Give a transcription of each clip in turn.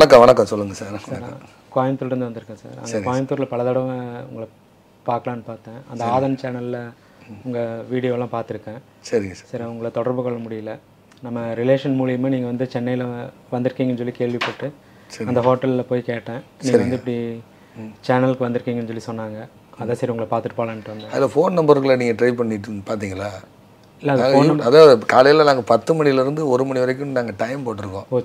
வணக்கம் வணக்கம் சொல்லுங்கள் சார் கோயம்புத்தூர்லேருந்து வந்திருக்கேன் சார் கோயம்புத்தூர்ல கோயம்புத்தூரில் பல தடவை உங்களை பார்க்கலான்னு பார்த்தேன் அந்த ஆதன் சேனலில் உங்கள் வீடியோலாம் பார்த்துருக்கேன் சரிங்க சார் சரி உங்களை தொடர்பு கொள்ள முடியல நம்ம ரிலேஷன் மூலியமாக நீங்கள் வந்து சென்னையில் வந்திருக்கீங்கன்னு சொல்லி கேள்விப்பட்டு அந்த ஹோட்டலில் போய் கேட்டேன் நீங்க வந்து இப்படி சேனலுக்கு வந்திருக்கீங்கன்னு சொல்லி சொன்னாங்க அதான் சரி உங்களை பார்த்துட்டு போகலான்ட்டு வந்தேன் அதில் ஃபோன் நம்பருக்குள்ளே நீங்கள் ட்ரை பண்ணிட்டு பார்த்தீங்களா அதாவது காலையில் நாங்கள் பத்து மணிலேருந்து ஒரு மணி வரைக்கும் நாங்கள் டைம் போட்டிருக்கோம் ஓ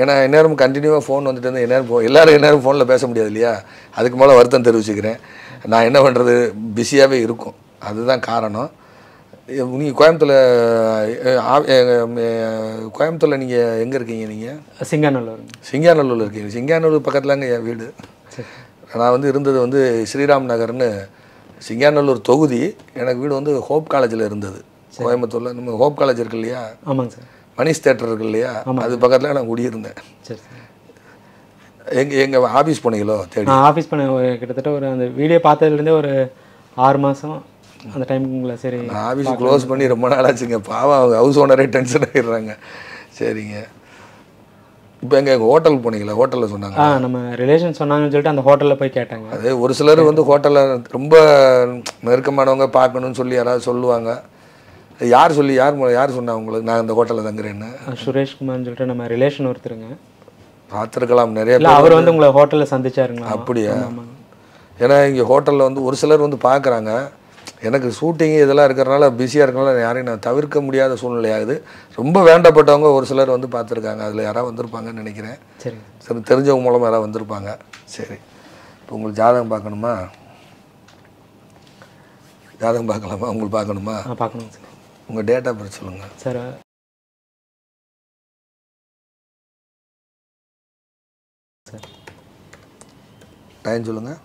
ஏன்னா எந்நேரம் கண்டினியூவாக ஃபோன் வந்துட்டு இருந்து எந்நேரம் எல்லோரும் எந்நேரம் ஃபோனில் பேச முடியாது இல்லையா அதுக்கு மேலே வருத்தம் தெரிவிச்சுக்கிறேன் நான் என்ன பண்ணுறது பிஸியாகவே இருக்கும் அதுதான் காரணம் நீங்கள் கோயம்புத்தூரில் கோயம்புத்தூரில் நீங்கள் எங்கே இருக்கீங்க நீங்கள் சிங்காநல்லூர் சிங்காநல்லூரில் இருக்கீங்க சிங்காநல்லூர் பக்கத்துலாங்க என் வீடு நான் வந்து இருந்தது வந்து ஸ்ரீராம் நகர்னு சிங்காநல்லூர் தொகுதி எனக்கு வீடு வந்து ஹோப் காலேஜில் இருந்தது கோயம்புத்தூரில் நம்ம ஹோப் காலேஜ் இருக்கு இல்லையா ஆமாங்க சார் மணிஷ் தேட்டர் இருக்கு இல்லையா அது பக்கத்தில் நான் குடியிருந்தேன் சரி எங்க எங்க ஆஃபீஸ் போனீங்களோ தேடி ஆஃபீஸ் பண்ண கிட்டத்தட்ட ஒரு அந்த வீடியோ பார்த்ததுலேருந்தே ஒரு ஆறு மாதம் அந்த டைமுக்குங்களா சரி ஆஃபீஸ் க்ளோஸ் பண்ணி ரொம்ப நாள் ஆச்சுங்க பாவம் அவங்க ஹவுஸ் ஓனரே டென்ஷன் ஆகிடுறாங்க சரிங்க இப்போ எங்கே ஹோட்டல் போனீங்களா ஹோட்டலில் சொன்னாங்க ஆ நம்ம ரிலேஷன் சொன்னாங்கன்னு சொல்லிட்டு அந்த ஹோட்டலில் போய் கேட்டாங்க அது ஒரு சிலர் வந்து ஹோட்டலில் ரொம்ப நெருக்கமானவங்க பார்க்கணும்னு சொல்லி யாராவது சொல்லுவாங்க யார் சொல்லி யார் யார் சொன்னா உங்களுக்கு நான் இந்த ஹோட்டலில் தங்குறேன்னு சுரேஷ்குமார்னு சொல்லிட்டு நம்ம ரிலேஷன் ஒருத்தருங்க பார்த்துருக்கலாம் நிறைய அவர் வந்து உங்களை ஹோட்டலில் சந்திச்சாருங்களா அப்படியா ஏன்னா இங்கே ஹோட்டலில் வந்து ஒரு சிலர் வந்து பார்க்குறாங்க எனக்கு ஷூட்டிங் இதெல்லாம் இருக்கிறனால பிஸியாக இருக்கிறனால யாரையும் நான் தவிர்க்க முடியாத சூழ்நிலையாகுது ரொம்ப வேண்டப்பட்டவங்க ஒரு சிலர் வந்து பார்த்துருக்காங்க அதில் யாராவது வந்திருப்பாங்கன்னு நினைக்கிறேன் சரி சரி தெரிஞ்சவங்க மூலமாக யாராவது வந்திருப்பாங்க சரி இப்போ உங்களுக்கு ஜாதகம் பார்க்கணுமா ஜாதகம் பார்க்கலாமா உங்களுக்கு பார்க்கணுமா பார்க்கணும் உங்கள் டேட்டா பற்றி சொல்லுங்கள் சார் சார் டைம் சொல்லுங்கள்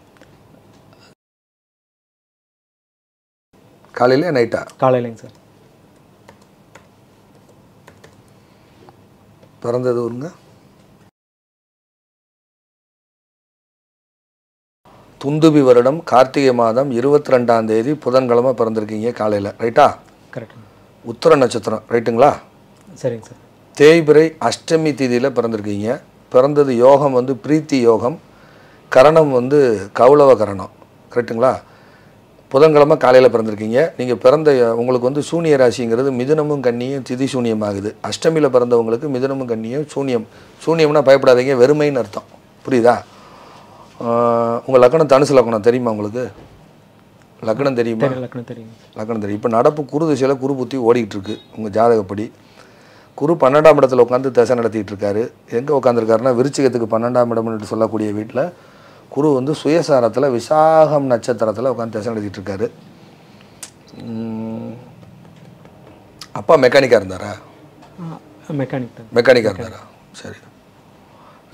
காலையில நைட்டா காலையிலங்க சார் பிறந்தது ஊருங்க துந்துபி வருடம் கார்த்திகை மாதம் இருபத்தி ரெண்டாம் தேதி புதன்கிழமை பிறந்திருக்கீங்க காலையில் ரைட்டா கரெக்ட் உத்தர நட்சத்திரம் ரைட்டுங்களா சரிங்க சார் தேய்பிரை அஷ்டமி தேதியில் பிறந்திருக்கீங்க பிறந்தது யோகம் வந்து பிரீத்தி யோகம் கரணம் வந்து கௌளவ கரணம் கரெக்டுங்களா புதன்கிழமை காலையில் பிறந்திருக்கீங்க நீங்கள் பிறந்த உங்களுக்கு வந்து சூனிய ராசிங்கிறது மிதுனமும் கண்ணியும் திதி சூனியம் ஆகுது அஷ்டமியில் பிறந்தவங்களுக்கு மிதுனமும் கண்ணியும் சூனியம் சூனியம்னா பயப்படாதீங்க வெறுமைன்னு அர்த்தம் புரியுதா உங்கள் லக்கணம் தனுசு லக்கணம் தெரியுமா உங்களுக்கு லக்னம் தெரியுமா லக்னம் தெரியும் லக்னம் தெரியும் இப்போ நடப்பு குரு திசையில் குரு புத்தி ஓடிக்கிட்டு இருக்கு உங்கள் ஜாதகப்படி குரு பன்னெண்டாம் இடத்துல உட்காந்து தசை நடத்திக்கிட்டு இருக்காரு எங்கே உட்காந்துருக்காருன்னா விருச்சிகத்துக்கு பன்னெண்டாம் இடம் என்று சொல்லக்கூடிய வீட்டில் குரு வந்து சுயசாரத்தில் விசாகம் நட்சத்திரத்தில் உட்காந்து தசை நடத்திட்டு இருக்காரு அப்பா மெக்கானிக்காக இருந்தாரா மெக்கானிக் மெக்கானிக்காக இருந்தாரா சரி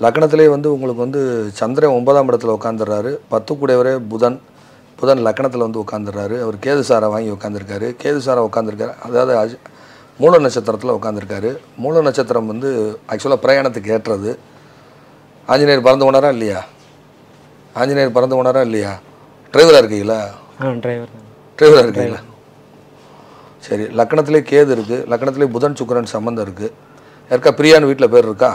லக்னத்திலே வந்து உங்களுக்கு வந்து சந்திரன் ஒன்பதாம் இடத்துல உட்காந்துடுறாரு பத்து கூடையவரே புதன் புதன் லக்கணத்தில் வந்து உட்காந்துடுறாரு அவர் கேதுசாரை வாங்கி உட்காந்துருக்காரு கேதுசாரை உட்காந்துருக்காரு அதாவது அஜ் மூல நட்சத்திரத்தில் உட்காந்துருக்காரு மூல நட்சத்திரம் வந்து ஆக்சுவலாக பிரயாணத்துக்கு ஏற்றது ஆஞ்சநேயர் பறந்து போனாரா இல்லையா ஆஞ்சநேயர் பறந்து போனாரா இல்லையா டிரைவராக இருக்கீங்களா டிரைவர் டிரைவராக இருக்கீங்களா சரி லக்கணத்திலே கேது இருக்குது லக்கணத்துலேயே புதன் சுக்கரன் சம்மந்தம் இருக்குது யாருக்கா பிரியான்னு வீட்டில் பேர் இருக்கா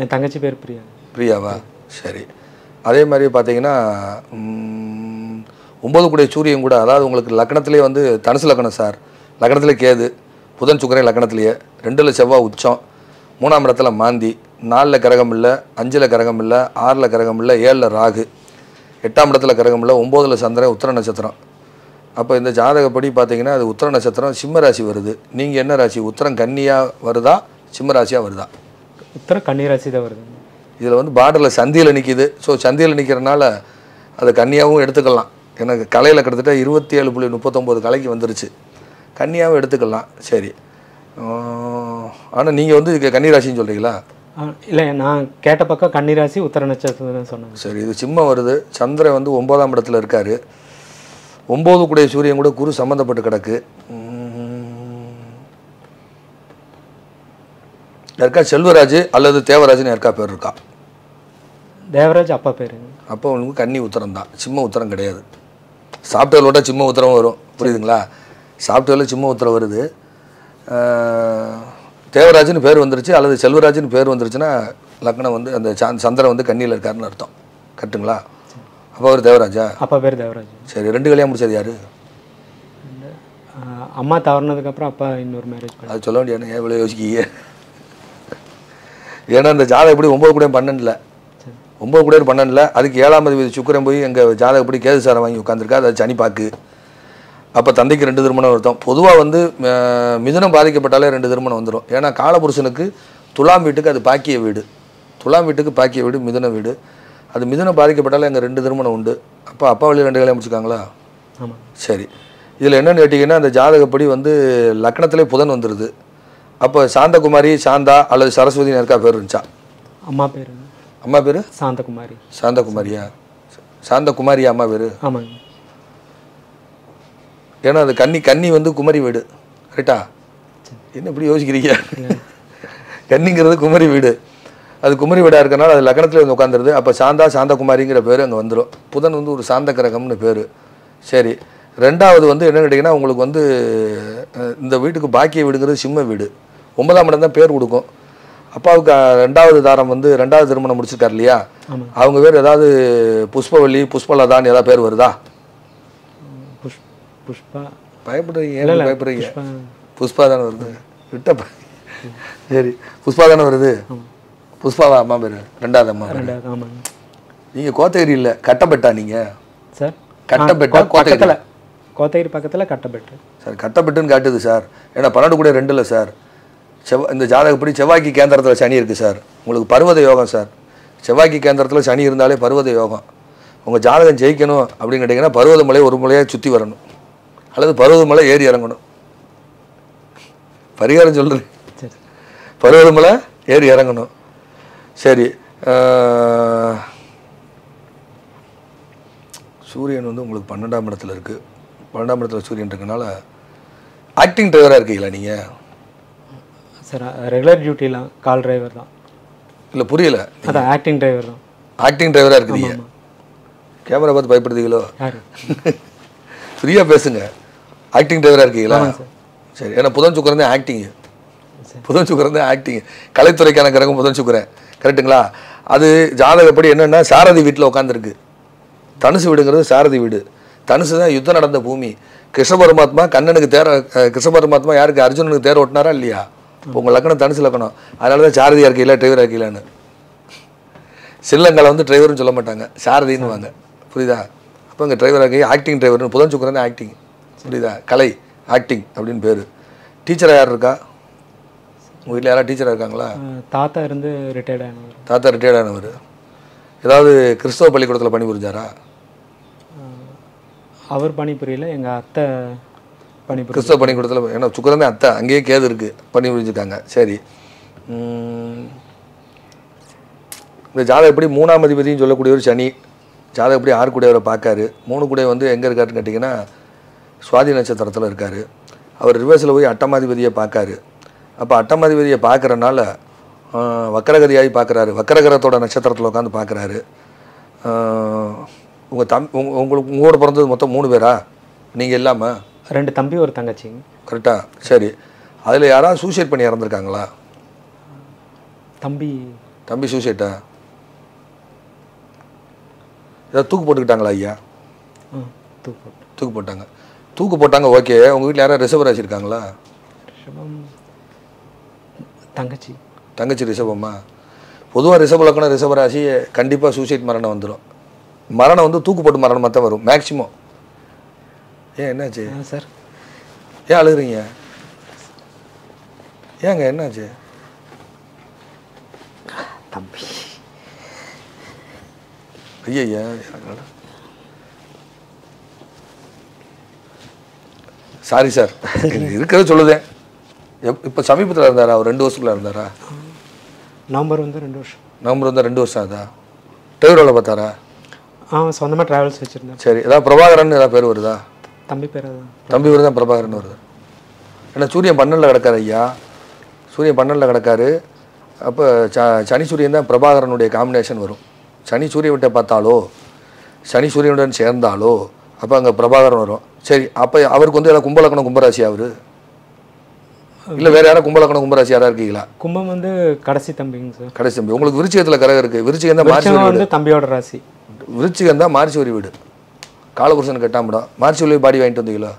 என் தங்கச்சி பேர் பிரியா பிரியாவா சரி அதே மாதிரி பார்த்தீங்கன்னா ஒம்பது கூடிய சூரியன் கூட அதாவது உங்களுக்கு லக்கணத்திலே வந்து தனுசு லக்கணம் சார் லக்கணத்தில் கேது புதன் சுக்கரே லக்கணத்திலேயே ரெண்டில் செவ்வாய் உச்சம் மூணாம் இடத்துல மாந்தி நாலில் கரகம் இல்லை அஞ்சில் கரகம் இல்லை ஆறில் கரகம் இல்லை ஏழில் ராகு எட்டாம் இடத்துல கரகம் இல்லை ஒம்போதில் சந்திரன் உத்திர நட்சத்திரம் அப்போ இந்த ஜாதகப்படி பார்த்தீங்கன்னா அது உத்திர நட்சத்திரம் சிம்ம ராசி வருது நீங்கள் என்ன ராசி உத்திரம் கன்னியாக வருதா சிம்ம ராசியாக வருதா உத்திரம் கன்னி ராசி தான் வருது இதில் வந்து பார்டரில் சந்தியில் நிற்கிது ஸோ சந்தியில் நிற்கிறனால அதை கன்னியாகவும் எடுத்துக்கலாம் எனக்கு கலையில் கிட்டத்தட்ட இருபத்தி ஏழு புள்ளி முப்பத்தொம்போது கலைக்கு வந்துருச்சு கன்னியாகவும் எடுத்துக்கலாம் சரி ஆனால் நீங்கள் வந்து கன்னிராசின்னு சொல்கிறீங்களா இல்லை நான் கேட்ட பக்கம் கன்னிராசி உத்தர நட்சத்திரம் சொன்னேன் சரி இது சிம்மம் வருது சந்திரன் வந்து ஒன்பதாம் இடத்துல இருக்கார் ஒம்பது கூடிய சூரியன் கூட குரு சம்மந்தப்பட்டு கிடக்கு யாருக்கா செல்வராஜ் அல்லது தேவராஜ்னு யாருக்கா பேர் இருக்கா தேவராஜ் அப்பா பேர் அப்போ உங்களுக்கு கன்னி உத்தரம் தான் சிம்ம உத்தரம் கிடையாது சாஃப்ட்வேர் விட்டால் சிம்ம உத்தரவும் வரும் புரியுதுங்களா சாஃப்ட்வேரில் சிம்ம உத்தரவு வருது தேவராஜன் பேர் வந்துருச்சு அல்லது செல்வராஜன் பேர் வந்துருச்சுன்னா லக்னம் வந்து அந்த சந்திரன் வந்து கண்ணியில் இருக்காருன்னு அர்த்தம் கரெக்டுங்களா அப்போ அவர் தேவராஜா அப்பா பேர் தேவராஜ் சரி ரெண்டு கல்யாணம் முடிச்சது யாரு அம்மா தவறினதுக்கப்புறம் அப்பா இன்னொரு மேரேஜ் அது சொல்ல வேண்டிய ஏன் இவ்வளோ யோசிக்கிங்க ஏன்னா அந்த ஜாதகம் எப்படி ஒம்பது கூட பன்னெண்டில் ஒம்பது கூட பண்ணல அதுக்கு ஏழாம் வீதி சுக்கரம் போய் எங்கள் ஜாதகப்படி கேது வாங்கி உட்காந்துருக்கா அது சனிப்பாக்கு அப்போ தந்தைக்கு ரெண்டு திருமணம் வருத்தம் பொதுவாக வந்து மிதுனம் பாதிக்கப்பட்டாலே ரெண்டு திருமணம் வந்துடும் ஏன்னா காலபுருஷனுக்கு துலாம் வீட்டுக்கு அது பாக்கிய வீடு துலாம் வீட்டுக்கு பாக்கிய வீடு மிதுன வீடு அது மிதுனம் பாதிக்கப்பட்டாலே எங்கள் ரெண்டு திருமணம் உண்டு அப்போ அப்பா வழி ரெண்டு கல்யாணம் முடிச்சுக்காங்களா ஆமாம் சரி இதில் என்னென்னு கேட்டிங்கன்னா அந்த ஜாதகப்படி வந்து லக்னத்திலே புதன் வந்துடுது அப்போ சாந்தகுமாரி சாந்தா அல்லது சரஸ்வதி நேருக்கா பேர் இருந்துச்சா அம்மா பேர் அம்மா பேர் சாந்தகுமாரி சாந்தகுமாரியா சாந்தகுமாரியா அம்மா பேர் ஆமாங்க ஏன்னா அது கன்னி கன்னி வந்து குமரி வீடு கரெக்டா என்ன இப்படி யோசிக்கிறீங்க கன்னிங்கிறது குமரி வீடு அது குமரி வீடாக இருக்கனால அது லக்னத்தில் வந்து உட்காந்துருது அப்போ சாந்தா சாந்தகுமாரிங்கிற பேர் அங்கே வந்துடும் புதன் வந்து ஒரு சாந்த கிரகம்னு பேர் சரி ரெண்டாவது வந்து என்ன கேட்டிங்கன்னா உங்களுக்கு வந்து இந்த வீட்டுக்கு பாக்கிய வீடுங்கிறது சிம்ம வீடு ஒன்பதாம் இடம் தான் பேர் கொடுக்கும் அப்பாவுக்கு ரெண்டாவது தாரம் வந்து ரெண்டாவது திருமணம் முடிச்சிருக்காரு இல்லையா அவங்க பேர் ஏதாவது புஷ்பவல்லி புஷ்பலதான்னு ஏதாவது பேர் வருதா புஷ்பா பயப்படுறீங்க பயப்படுறீங்க புஷ்பா தானே வருது விட்டப்பா சரி புஷ்பா தானே வருது புஷ்பாவா அம்மா பேர் ரெண்டாவது அம்மா நீங்கள் கோத்தகிரி இல்லை கட்டப்பட்டா நீங்கள் சார் கட்டப்பட்டா கோத்தகிரி கோத்தகிரி பக்கத்தில் கட்டப்பட்டு சார் கட்டப்பட்டுன்னு காட்டுது சார் ஏன்னா பன்னெண்டு கூட ரெண்டு இல்லை சார் செவ்வா இந்த ஜாதகப்படி செவ்வாய்க்கு கேந்திரத்தில் சனி இருக்குது சார் உங்களுக்கு பருவத யோகம் சார் செவ்வாய்க்கு கேந்திரத்தில் சனி இருந்தாலே பருவத யோகம் உங்கள் ஜாதகம் ஜெயிக்கணும் அப்படின்னு கேட்டிங்கன்னா பருவதமலையை ஒரு மலையாக சுற்றி வரணும் அல்லது பருவதமலை ஏறி இறங்கணும் பரிகாரம் சொல்கிறேன் பருவதமலை ஏறி இறங்கணும் சரி சூரியன் வந்து உங்களுக்கு பன்னெண்டாம் இடத்துல இருக்குது பன்னெண்டாம் இடத்துல சூரியன் இருக்கனால ஆக்டிங் ட்ரைவராக இருக்கீங்களா நீங்கள் சார் ரெகுலர் டியூட்டிலாம் கால் டிரைவர் தான் இல்லை புரியல அதான் ஆக்டிங் டிரைவர் தான் ஆக்டிங் டிரைவராக இருக்கிறீங்க கேமரா பார்த்து பயப்படுறீங்களோ ஃப்ரீயாக பேசுங்க ஆக்டிங் டிரைவராக இருக்கீங்களா சரி ஏன்னா புதன் சுக்கரன் தான் ஆக்டிங்கு புதன் சுக்கரன் தான் ஆக்டிங் கலைத்துறைக்கான கிரகம் புதன் சுக்கரன் கரெக்டுங்களா அது ஜாதகப்படி என்னென்னா சாரதி வீட்டில் உட்காந்துருக்கு தனுசு வீடுங்கிறது சாரதி வீடு தனுசு தான் யுத்தம் நடந்த பூமி கிருஷ்ண பரமாத்மா கண்ணனுக்கு தேர கிருஷ்ண பரமாத்மா யாருக்கு அர்ஜுனனுக்கு தேர் ஓட்டினாரா இல்லையா இப்போ உங்கள் லக்கணம் தனுசு லக்கணம் அதனால தான் சாரதியாக இருக்கையில டிரைவராக இருக்கையிலான்னு சில்லங்கால வந்து டிரைவர்னு சொல்ல மாட்டாங்க சாரதின்னுவாங்க வாங்க புரியுதா அப்போ இங்கே டிரைவராக இருக்கீங்க ஆக்டிங் டிரைவர்னு புதன் சுக்கரன் ஆக்டிங் புரியுதா கலை ஆக்டிங் அப்படின்னு பேர் டீச்சராக யார் இருக்கா உங்கள் வீட்டில் யாராவது டீச்சராக இருக்காங்களா தாத்தா இருந்து ரிட்டையர்ட் ஆனவர் தாத்தா ரிட்டையர்ட் ஆனவர் ஏதாவது கிறிஸ்தவ பள்ளிக்கூடத்தில் பணிபுரிஞ்சாரா அவர் பணிபுரியல எங்கள் அத்தை கிறிஸ்தவ பணிக்கூடத்தில் ஏன்னா சுக்கரமே அத்தை அங்கேயே கேது இருக்குது பண்ணி புரிஞ்சுருக்காங்க சரி இந்த ஜாதகம் எப்படி மூணாம் அதிபதியும் ஒரு சனி ஜாதகம் எப்படி ஆறு கூடையவரை பார்க்காரு மூணு கூடைய வந்து எங்கே இருக்காருன்னு கேட்டிங்கன்னா சுவாதி நட்சத்திரத்தில் இருக்கார் அவர் ரிவர்ஸில் போய் அட்டமாதிபதியை பார்க்காரு அப்போ அட்டமாதிபதியை பார்க்குறனால வக்கரகதியாகி பார்க்குறாரு வக்கரகரத்தோட நட்சத்திரத்தில் உட்காந்து பார்க்குறாரு உங்கள் தம் உங்களுக்கு உங்களோட பிறந்தது மொத்தம் மூணு பேரா நீங்கள் இல்லாமல் ரெண்டு தம்பி ஒரு தங்கச்சி கரெக்டாக சரி அதில் யாராவது சூசைட் பண்ணி இறந்துருக்காங்களா தம்பி தம்பி சூசைட்டா ஏதாவது தூக்கு போட்டுக்கிட்டாங்களா ஐயா தூக்கு போட்டு தூக்கு போட்டாங்க தூக்கு போட்டாங்க ஓகே உங்கள் வீட்டில் யாராவது ரிசர்வ் ராசி இருக்காங்களா தங்கச்சி தங்கச்சி ரிசர்வம்மா பொதுவாக ரிசர்வ் லக்கணம் ரிசர்வர் ஆசி கண்டிப்பாக சூசைட் மரணம் வந்துடும் மரணம் வந்து தூக்கு போட்டு மரணம் தான் வரும் மேக்சிமம் ஏன் என்னாச்சு சார் ஏன் அழுகுறீங்க ஏங்க என்னாச்சு தம்பி ஐயா சாரி சார் இருக்கிறத சொல்லுதேன் இப்போ சமீபத்தில் இருந்தாரா அவர் ரெண்டு வருஷத்தில் இருந்தாரா நவம்பர் வந்து ரெண்டு வருஷம் நவம்பர் வந்து ரெண்டு வருஷம் ஆகுதா டிரைவரோட பார்த்தாரா ஆ சொந்தமாக ட்ராவல்ஸ் வச்சுருந்தேன் சரி ஏதாவது பிரபாகரன் ஏதாவது பேர் வருதா தம்பி பேர் தம்பி பேர் தான் பிரபாகரன் வருது ஏன்னா சூரியன் பன்னலில் கிடக்காரு ஐயா சூரியன் பன்னலில் கிடக்காரு அப்போ ச சனி சூரியன் தான் பிரபாகரனுடைய காம்பினேஷன் வரும் சனி விட்ட பார்த்தாலோ சனி சூரியனுடன் சேர்ந்தாலோ அப்போ அங்கே பிரபாகரன் வரும் சரி அப்போ அவருக்கு வந்து எல்லாம் கும்பலக்கணம் கும்பராசி அவர் இல்லை வேறு யாரும் கும்பலக்கணம் கும்பராசி யாராக இருக்கீங்களா கும்பம் வந்து கடைசி தம்பிங்க சார் கடைசி தம்பி உங்களுக்கு விருச்சிகத்தில் கரகம் இருக்குது விருச்சிகம் தான் மார்ச்சி வந்து தம்பியோட ராசி விருச்சிகம் தான் மார்ச்சி ஒரு வீடு காலபுருஷன் எட்டாம் இடம் மார்ச் பாடி வாங்கிட்டு வந்தீங்களா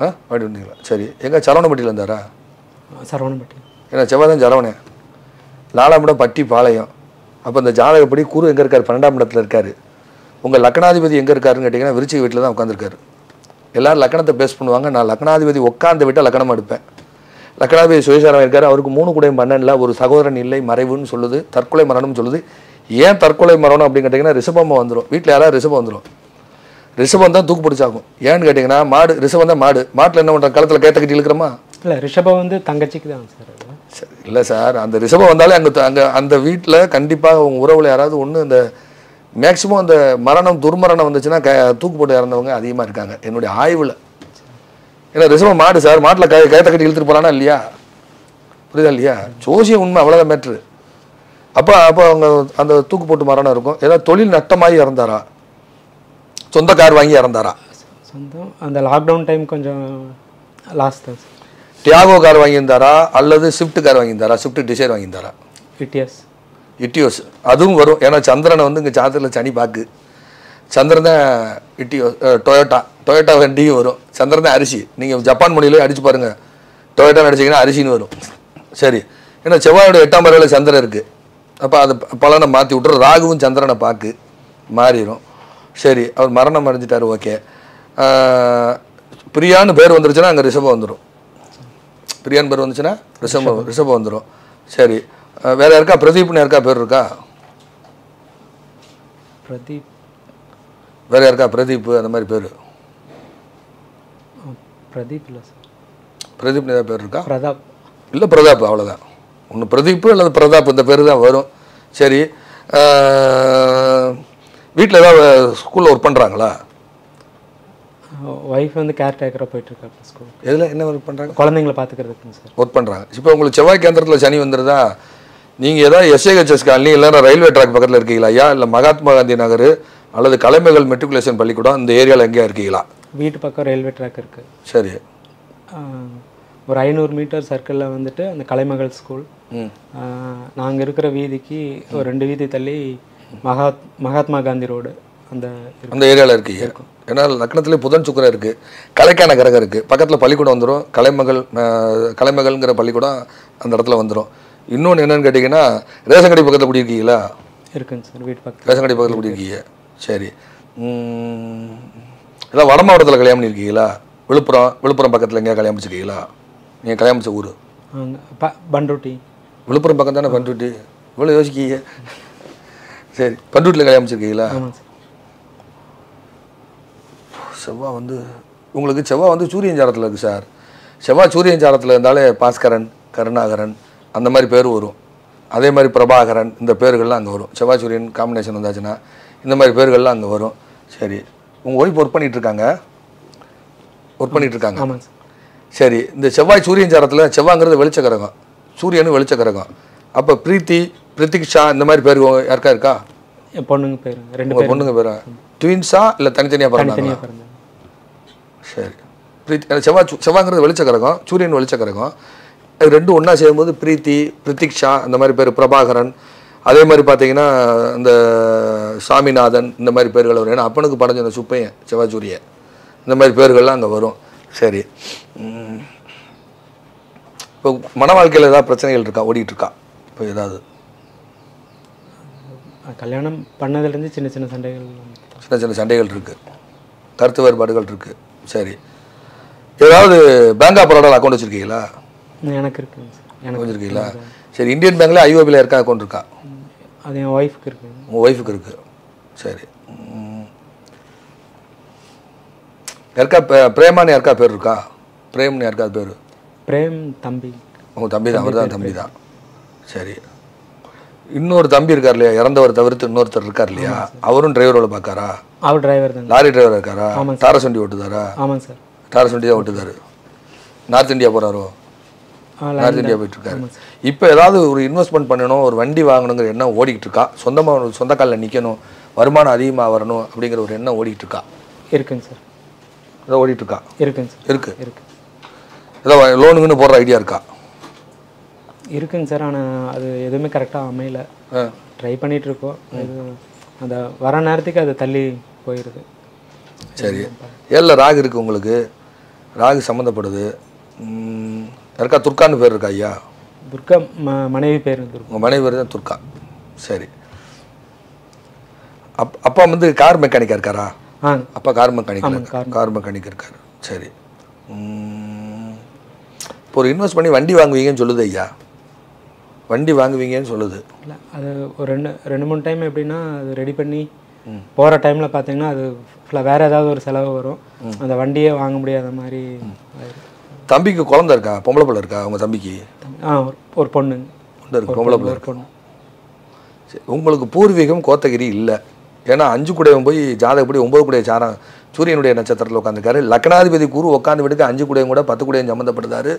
ஆ வாங்கிட்டு வந்தீங்களா சரி எங்கே சரவணப்பட்டியில் இருந்தாரா சரவணப்பட்டி ஏன்னா செவ்வாய் சரவணே நாலாம் பட்டி பாளையம் அப்போ இந்த ஜாதகப்படி குரு எங்கே இருக்கார் பன்னெண்டாம் இடத்துல இருக்கார் உங்கள் லக்னாதிபதி எங்கே இருக்காருன்னு கேட்டிங்கன்னா விருச்சிக வீட்டில் தான் உட்காந்துருக்காரு எல்லோரும் லக்கணத்தை பேஸ் பண்ணுவாங்க நான் லக்னாதிபதி உட்காந்து விட்டால் லக்கணமாக எடுப்பேன் லக்னாதிபதி சுயசாரம் இருக்கார் அவருக்கு மூணு குடையும் இல்லை ஒரு சகோதரன் இல்லை மறைவுன்னு சொல்லுது தற்கொலை மரணம்னு சொல்லுது ஏன் தற்கொலை மரணம் அப்படின்னு கேட்டிங்கன்னா ரிஷபமாக வந்துடும் வீட்டில் யாராவது ரிஷபம் வந்துடும் ரிஷபம் தான் தூக்கு பிடிச்சாகும் ஏன்னு கேட்டிங்கன்னா மாடு ரிஷபம் தான் மாடு மாட்டில் என்ன பண்ணுறாங்க களத்தில் கேட்ட கட்டி இழுக்கிறோமா இல்லை ரிஷபம் வந்து தங்கச்சிக்கு தான் சார் இல்லை சார் அந்த ரிஷபம் வந்தாலே அங்கே அங்கே அந்த வீட்டில் கண்டிப்பாக உங்கள் உறவில் யாராவது ஒன்று இந்த மேக்சிமம் அந்த மரணம் துர்மரணம் வந்துச்சுன்னா தூக்கு போட்டு இறந்தவங்க அதிகமாக இருக்காங்க என்னுடைய ஆய்வில் ஏன்னா ரிஷபம் மாடு சார் மாட்டில் கை கயத்தை கட்டி இழுத்துட்டு போகலானா இல்லையா புரியுதா இல்லையா ஜோசியம் உண்மை அவ்வளோதான் மேட்ரு அப்போ அப்போ அவங்க அந்த தூக்கு போட்டு மரணம் இருக்கும் ஏதாவது தொழில் நட்டமாகி இறந்தாரா சொந்த கார் வாங்கி இறந்தாரா சொந்தம் அந்த லாக்டவுன் டைம் கொஞ்சம் லாஸ்ட் தான் டியாகோ கார் வாங்கியிருந்தாரா அல்லது ஸ்விஃப்ட் கார் வாங்கியிருந்தாரா ஸ்விஃப்ட் டிசைர் வாங்கியிருந்தாரா இட்டியோஸ் இட்டியோஸ் அதுவும் வரும் ஏன்னா சந்திரனை வந்து இங்கே சாத்திரத்தில் சனி பாக்கு சந்திரன் தான் இட்டியோ டொயோட்டா டொயோட்டா வண்டியும் வரும் சந்திரன் தான் அரிசி நீங்கள் ஜப்பான் மொழியிலே அடிச்சு பாருங்கள் டொயோட்டான்னு அடிச்சிங்கன்னா அரிசின்னு வரும் சரி ஏன்னா செவ்வாயோட எட்டாம் பறவையில் சந்திரன் இருக்குது அப்போ அது பலனை மாற்றி விட்டுற ராகுவும் சந்திரனை பார்க்கு மாறிடும் சரி அவர் மரணம் அடைஞ்சிட்டார் ஓகே பிரியான்னு பேர் வந்துருச்சுன்னா அங்கே ரிஷபம் வந்துடும் பிரியான்னு பேர் வந்துச்சுன்னா ரிஷபம் ரிஷபம் வந்துடும் சரி வேற யாருக்கா பிரதீப்னு யாருக்கா பேர் இருக்கா பிரதீப் வேற யாருக்கா பிரதீப் அந்த மாதிரி பேர் பிரதீப் இல்லை பிரதீப் பிரதீப்னு ஏதாவது பேர் இருக்கா பிரதாப் இல்லை பிரதாப் அவ்வளோதான் ஒன்று பிரதீப் அல்லது பிரதாப் இந்த பேர் தான் வரும் சரி வீட்டில் ஏதாவது ஸ்கூலில் ஒர்க் பண்ணுறாங்களா ஒய்ஃப் வந்து கேர் டேக்கராக போயிட்டுருக்காங்க ஸ்கூல் இதில் என்ன ஒர்க் பண்ணுறாங்க குழந்தைங்கள பார்த்துக்கிறதுக்கு சார் ஒர்க் பண்ணுறாங்க இப்போ உங்களுக்கு செவ்வாய் கேந்திரத்தில் சனி வந்துருதா நீங்கள் ஏதாவது எஸ்ஏஹெச்எஸ் காலனி இல்லைன்னா ரயில்வே ட்ராக் பக்கத்தில் இருக்கீங்களா ஐயா இல்லை மகாத்மா காந்தி நகர் அல்லது கலைமகள் மெட்ரிகுலேஷன் பள்ளிக்கூடம் இந்த ஏரியாவில் எங்கேயா இருக்கீங்களா வீட்டு பக்கம் ரயில்வே ட்ராக் இருக்குது சரி ஒரு ஐநூறு மீட்டர் சர்க்கிளில் வந்துட்டு அந்த கலைமகள் ஸ்கூல் நாங்கள் இருக்கிற வீதிக்கு ஒரு ரெண்டு வீதி தள்ளி மகாத் மகாத்மா காந்தி ரோடு அந்த அந்த ஏரியாவில் இருக்கு ஏன்னா லக்னத்துலேயே புதன் சுக்கரம் இருக்குது கலைக்கான கிரகம் இருக்குது பக்கத்தில் பள்ளிக்கூடம் வந்துடும் கலைமகள் கலைமகள்ங்கிற பள்ளிக்கூடம் அந்த இடத்துல வந்துடும் இன்னொன்று என்னென்னு கேட்டிங்கன்னா ரேசங்கடி பக்கத்தில் குடியிருக்கீங்களா இருக்குங்க சார் வீட்டு பக்கத்தில் ரேஷன் பக்கத்தில் குடியிருக்கீங்க சரி ஏதாவது வட மாவட்டத்தில் கல்யாணம் பண்ணியிருக்கீங்களா விழுப்புரம் விழுப்புரம் பக்கத்தில் எங்கேயா கல்யாணம் வச்சுருக்கீங்களா நீங்கள் கல்யாணம் வச்ச ஊர் பண்ருட்டி விழுப்புரம் பக்கம் தானே பண்ருட்டி இவ்வளோ யோசிக்கீங்க சரி பண்ருட்டில் கல்யாணம் அமைச்சிருக்கீங்களா செவ்வாய் வந்து உங்களுக்கு செவ்வாய் வந்து சூரியன் ஜாரத்தில் இருக்குது சார் செவ்வாய் சூரியன் ஜாரத்தில் இருந்தாலே பாஸ்கரன் கருணாகரன் அந்த மாதிரி பேர் வரும் அதே மாதிரி பிரபாகரன் இந்த பேர்கள்லாம் அங்கே வரும் செவ்வாய் சூரியன் காம்பினேஷன் வந்தாச்சுன்னா இந்த மாதிரி பேர்கள்லாம் அங்கே வரும் சரி உங்கள் ஒய்ஃப் ஒர்க் பண்ணிகிட்ருக்காங்க ஒர்க் பண்ணிகிட்ருக்காங்க சரி இந்த செவ்வாய் சூரியன் ஜாரத்தில் செவ்வாங்கிறது வெளிச்ச சூரியன் சூரியனும் வெளிச்ச அப்போ பிரீத்தி பிரித்திக் ஷா இந்த மாதிரி பேர் யாருக்கா இருக்கா பொண்ணுங்க பேர் ரெண்டு பொண்ணுங்க பேர் ட்வின்ஸா இல்லை தனித்தனியாக பிறந்தாங்க சரி பிரீத்தி செவ்வா செவ்வாங்கிறது வெளிச்ச கிரகம் சூரியன் வெளிச்ச கிரகம் அது ரெண்டும் ஒன்றா சேரும்போது பிரீத்தி பிரித்திக்ஷா அந்த மாதிரி பேர் பிரபாகரன் அதே மாதிரி பார்த்தீங்கன்னா இந்த சாமிநாதன் இந்த மாதிரி பேர்கள் வரும் ஏன்னா அப்பனுக்கு இந்த சுப்பையன் செவ்வாச்சூரிய இந்த மாதிரி பேர்கள்லாம் அங்கே வரும் சரி இப்போ மன வாழ்க்கையில் ஏதாவது பிரச்சனைகள் இருக்கா ஓடிக்கிட்டு இருக்கா இப்போ ஏதாவது கல்யாணம் பண்ணதுலேருந்து சின்ன சின்ன சண்டைகள் சின்ன சின்ன சண்டைகள் இருக்குது கருத்து வேறுபாடுகள் இருக்குது சரி ஏதாவது பேங்க் ஆஃப் பரோடாவில் அக்கௌண்ட் வச்சுருக்கீங்களா எனக்கு இருக்குங்க சார் எனக்கு வச்சுருக்கீங்களா சரி இந்தியன் பேங்க்கில் ஐஓபியில் இருக்கா அக்கௌண்ட் இருக்கா அது என் ஒய்ஃபுக்கு இருக்குது உங்கள் ஒய்ஃபுக்கு இருக்குது சரி யாருக்கா பிரேமான்னு யாருக்கா பேர் இருக்கா பிரேம்னு யாருக்கா பேர் பிரேம் தம்பி உங்கள் தம்பி தான் அவர் தான் தம்பி தான் சரி இன்னொரு தம்பி இருக்கார் இல்லையா இறந்தவர் தவிர்த்து இன்னொருத்தர் இருக்கார் இல்லையா அவரும் டிரைவரோட பார்க்காரா அவர் டிரைவர் தான் லாரி டிரைவர் இருக்காரா டாரஸ் வண்டி ஓட்டுதாரா ஆமாம் சார் டாரஸ் வண்டி தான் ஓட்டுதாரு நார்த் இந்தியா போகிறாரோ நார்த் இந்தியா போயிட்டு இருக்காரு இப்போ ஏதாவது ஒரு இன்வெஸ்ட்மெண்ட் பண்ணணும் ஒரு வண்டி வாங்கணுங்கிற எண்ணம் ஓடிக்கிட்டு இருக்கா சொந்தமாக சொந்த காலில் நிற்கணும் வருமானம் அதிகமாக வரணும் அப்படிங்கிற ஒரு எண்ணம் ஓடிக்கிட்டு இருக்கா இருக்குங்க சார் ஏதோ ஓடிட்டு இருக்கா இருக்குங்க சார் இருக்கு இருக்கு ஏதோ லோனுங்கன்னு போடுற ஐடியா இருக்கா இருக்குங்க சார் ஆனால் அது எதுவுமே கரெக்டாக அமையல ட்ரை பண்ணிகிட்டு இருக்கோம் அந்த வர நேரத்துக்கு அது தள்ளி போயிடுது சரி ஏல ராகு இருக்குது உங்களுக்கு ராகு சம்மந்தப்படுது யாருக்கா துர்கான்னு பேர் இருக்கா ஐயா துர்கா ம மனைவி பேர் உங்கள் மனைவி பேர் தான் துர்கா சரி அப் அப்பா வந்து கார் மெக்கானிக்காக இருக்காரா ஆ அப்பா கார் மெக்கானிக் கார் மெக்கானிக் இருக்கார் சரி இப்போ ஒரு இன்வெஸ்ட் பண்ணி வண்டி வாங்குவீங்கன்னு சொல்லுது ஐயா வண்டி வாங்குவீங்கன்னு சொல்லுது இல்லை அது ஒரு ரெண்டு ரெண்டு மூணு டைம் எப்படின்னா அது ரெடி பண்ணி போகிற டைமில் பார்த்தீங்கன்னா அது ஃபுல்லாக வேறு ஏதாவது ஒரு செலவு வரும் அந்த வண்டியே வாங்க முடியாத மாதிரி தம்பிக்கு குழந்த இருக்கா பொம்பளை பிள்ளை இருக்கா உங்கள் தம்பிக்கு ஆ ஒரு பொண்ணுங்க பொண்ணு பொம்பளை பிள்ளை பொண்ணு சரி உங்களுக்கு பூர்வீகம் கோத்தகிரி இல்லை ஏன்னா அஞ்சு குடையும் போய் ஜாதகப்படி ஒம்பது குடைய சாரம் சூரியனுடைய நட்சத்திரத்தில் உட்காந்துருக்காரு லக்னாதிபதி கூறு உட்காந்து விட்டு அஞ்சு குடையும் கூட பத்து குடையும் சம்மந்தப்படுத்தாரு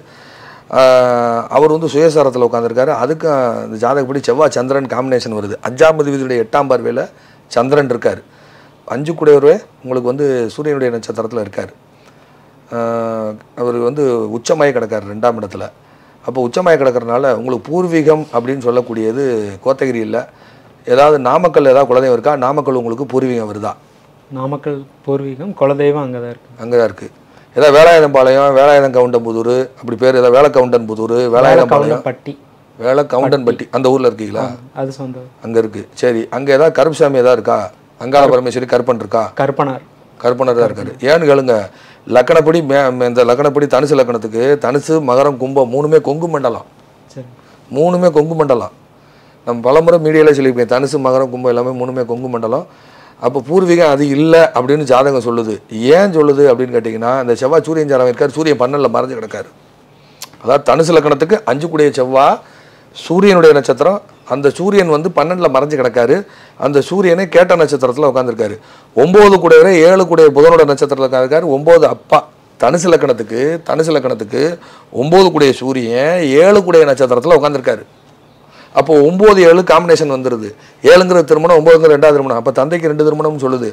அவர் வந்து சுயசாரத்தில் உட்காந்துருக்காரு அதுக்கு அந்த ஜாதகப்படி செவ்வாய் சந்திரன் காம்பினேஷன் வருது அஞ்சாம் அதிபதியுடைய எட்டாம் பார்வையில் சந்திரன் இருக்கார் அஞ்சு கூடையவரே உங்களுக்கு வந்து சூரியனுடைய நட்சத்திரத்தில் இருக்கார் அவர் வந்து உச்சமாய கிடக்கார் ரெண்டாம் இடத்துல அப்போ உச்சமாய கிடக்கிறனால உங்களுக்கு பூர்வீகம் அப்படின்னு சொல்லக்கூடியது கோத்தகிரி இல்லை ஏதாவது நாமக்கல் ஏதாவது குலதெய்வம் இருக்கா நாமக்கல் உங்களுக்கு பூர்வீகம் வருதா நாமக்கல் பூர்வீகம் குலதெய்வம் அங்கே தான் இருக்குது அங்கே தான் இருக்குது ஏதாவது வேலாயுதம்பாளையம் வேலாயுதம் புதூர் அப்படி பேர் ஏதாவது வேலை வேலாயுதம் பாளையம் பட்டி வேலை பட்டி அந்த ஊரில் இருக்கீங்களா அது சொந்தம் அங்கே இருக்குது சரி அங்கே ஏதாவது கருப்புசாமி ஏதாவது இருக்கா அங்கால பரமேஸ்வரி கருப்பன் இருக்கா கருப்பனார் கருப்பனர் தான் இருக்காரு ஏன்னு கேளுங்க லக்கணப்படி மே இந்த லக்கணப்படி தனுசு லக்கணத்துக்கு தனுசு மகரம் கும்பம் மூணுமே கொங்கு மண்டலம் மூணுமே கொங்கு மண்டலம் நம்ம பலமுறை மீடியாவில் சொல்லியிருக்கேன் தனுசு மகரம் கும்பம் எல்லாமே மூணுமே கொங்கு மண்டலம் அப்போ பூர்வீகம் அது இல்லை அப்படின்னு ஜாதகம் சொல்லுது ஏன் சொல்லுது அப்படின்னு கேட்டிங்கன்னா அந்த செவ்வாய் சூரியன் ஜாதகம் இருக்கார் சூரியன் பன்னலில் மறைஞ்சு கிடக்காரு அதாவது தனுசு லக்கணத்துக்கு அஞ்சு கூடிய செவ்வாய் சூரியனுடைய நட்சத்திரம் அந்த சூரியன் வந்து பன்னெண்டில் மறைஞ்சு கிடக்காரு அந்த சூரியனை கேட்ட நட்சத்திரத்தில் உட்காந்துருக்காரு ஒம்பது கூடையவரை ஏழு கூடிய புதனோட நட்சத்திரத்தில் உட்காந்துருக்காரு ஒம்பது அப்பா தனுசு லக்கணத்துக்கு தனுசு லக்கணத்துக்கு ஒம்பது கூடிய சூரியன் ஏழு கூடிய நட்சத்திரத்தில் உட்காந்துருக்காரு அப்போ ஒம்பது ஏழு காம்பினேஷன் வந்துடுது ஏழுங்கிற திருமணம் ஒம்பதுங்கிற ரெண்டாவது திருமணம் அப்போ தந்தைக்கு ரெண்டு திருமணம்னு சொல்லுது